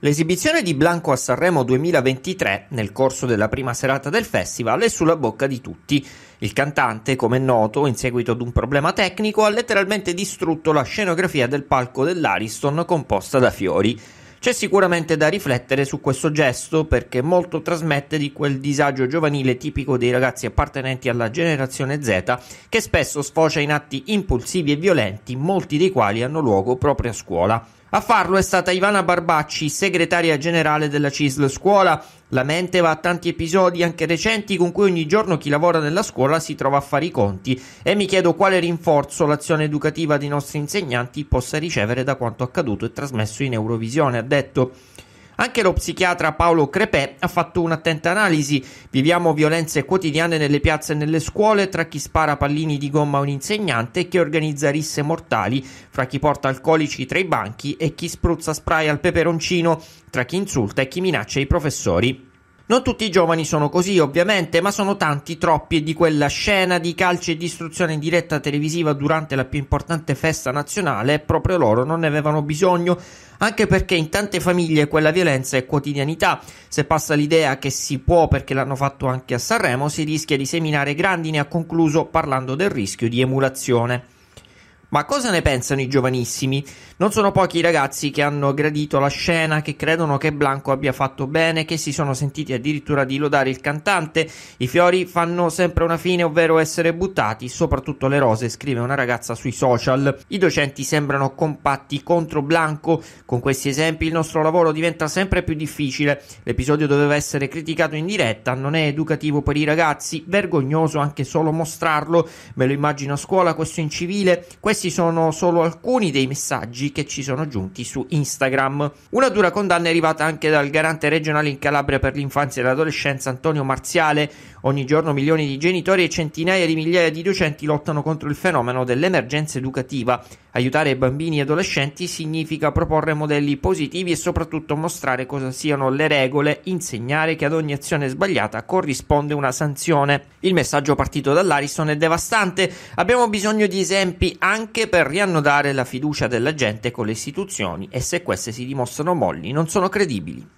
L'esibizione di Blanco a Sanremo 2023, nel corso della prima serata del festival, è sulla bocca di tutti. Il cantante, come è noto, in seguito ad un problema tecnico, ha letteralmente distrutto la scenografia del palco dell'Ariston composta da fiori. C'è sicuramente da riflettere su questo gesto perché molto trasmette di quel disagio giovanile tipico dei ragazzi appartenenti alla generazione Z che spesso sfocia in atti impulsivi e violenti, molti dei quali hanno luogo proprio a scuola. A farlo è stata Ivana Barbacci, segretaria generale della CISL Scuola. La mente va a tanti episodi anche recenti con cui ogni giorno chi lavora nella scuola si trova a fare i conti e mi chiedo quale rinforzo l'azione educativa dei nostri insegnanti possa ricevere da quanto accaduto e trasmesso in Eurovisione, ha detto. Anche lo psichiatra Paolo Crepè ha fatto un'attenta analisi. Viviamo violenze quotidiane nelle piazze e nelle scuole, tra chi spara pallini di gomma a un insegnante e chi organizza risse mortali, fra chi porta alcolici tra i banchi e chi spruzza spray al peperoncino, tra chi insulta e chi minaccia i professori. Non tutti i giovani sono così, ovviamente, ma sono tanti, troppi, e di quella scena di calcio e distruzione in diretta televisiva durante la più importante festa nazionale, proprio loro non ne avevano bisogno, anche perché in tante famiglie quella violenza è quotidianità. Se passa l'idea che si può perché l'hanno fatto anche a Sanremo, si rischia di seminare grandine, ha concluso parlando del rischio di emulazione. Ma cosa ne pensano i giovanissimi? Non sono pochi i ragazzi che hanno gradito la scena, che credono che Blanco abbia fatto bene, che si sono sentiti addirittura di lodare il cantante. I fiori fanno sempre una fine, ovvero essere buttati, soprattutto le rose, scrive una ragazza sui social. I docenti sembrano compatti contro Blanco. Con questi esempi il nostro lavoro diventa sempre più difficile. L'episodio doveva essere criticato in diretta, non è educativo per i ragazzi, vergognoso anche solo mostrarlo. Me lo immagino a scuola questo incivile, questo questi sono solo alcuni dei messaggi che ci sono giunti su Instagram. Una dura condanna è arrivata anche dal garante regionale in Calabria per l'infanzia e l'adolescenza Antonio Marziale. Ogni giorno milioni di genitori e centinaia di migliaia di docenti lottano contro il fenomeno dell'emergenza educativa. Aiutare bambini e adolescenti significa proporre modelli positivi e soprattutto mostrare cosa siano le regole, insegnare che ad ogni azione sbagliata corrisponde una sanzione. Il messaggio partito dall'Arison è devastante. Abbiamo bisogno di esempi anche per riannodare la fiducia della gente con le istituzioni e se queste si dimostrano molli non sono credibili.